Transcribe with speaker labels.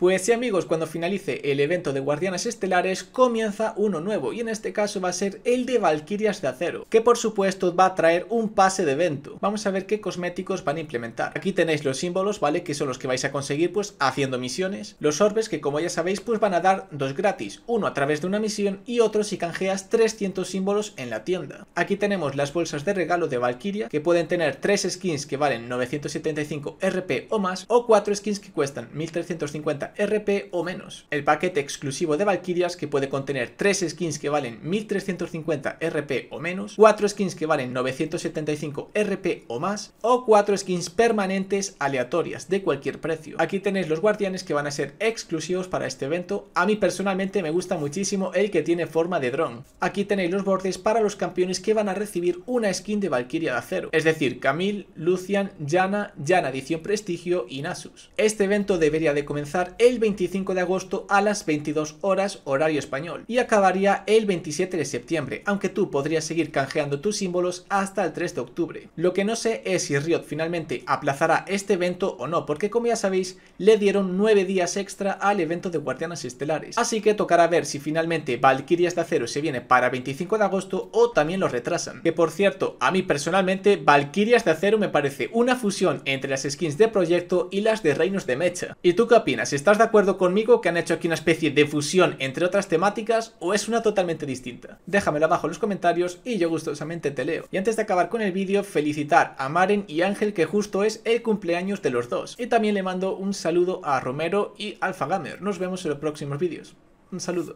Speaker 1: Pues sí amigos, cuando finalice el evento de Guardianes Estelares comienza uno nuevo y en este caso va a ser el de Valkyrias de Acero, que por supuesto va a traer un pase de evento. Vamos a ver qué cosméticos van a implementar. Aquí tenéis los símbolos, ¿vale? Que son los que vais a conseguir pues haciendo misiones. Los orbes que como ya sabéis pues van a dar dos gratis, uno a través de una misión y otro si canjeas 300 símbolos en la tienda. Aquí tenemos las bolsas de regalo de Valkyria que pueden tener tres skins que valen 975 RP o más o cuatro skins que cuestan 1350 RP o menos. El paquete exclusivo de Valkyrias que puede contener 3 skins que valen 1350 RP o menos, 4 skins que valen 975 RP o más, o 4 skins permanentes aleatorias de cualquier precio. Aquí tenéis los guardianes que van a ser exclusivos para este evento. A mí personalmente me gusta muchísimo el que tiene forma de dron. Aquí tenéis los bordes para los campeones que van a recibir una skin de Valkyria de acero, es decir, Camille, Lucian, Jana, Jana edición prestigio y Nasus. Este evento debería de comenzar el 25 de agosto a las 22 horas horario español y acabaría el 27 de septiembre, aunque tú podrías seguir canjeando tus símbolos hasta el 3 de octubre. Lo que no sé es si Riot finalmente aplazará este evento o no, porque como ya sabéis, le dieron 9 días extra al evento de Guardianas Estelares. Así que tocará ver si finalmente Valkyrias de Acero se viene para 25 de agosto o también lo retrasan. Que por cierto, a mí personalmente, Valkyrias de Acero me parece una fusión entre las skins de Proyecto y las de Reinos de Mecha. ¿Y tú qué opinas? ¿Estás de acuerdo conmigo que han hecho aquí una especie de fusión entre otras temáticas o es una totalmente distinta? Déjamelo abajo en los comentarios y yo gustosamente te leo. Y antes de acabar con el vídeo, felicitar a Maren y Ángel que justo es el cumpleaños de los dos. Y también le mando un saludo a Romero y Gamer. Nos vemos en los próximos vídeos. Un saludo.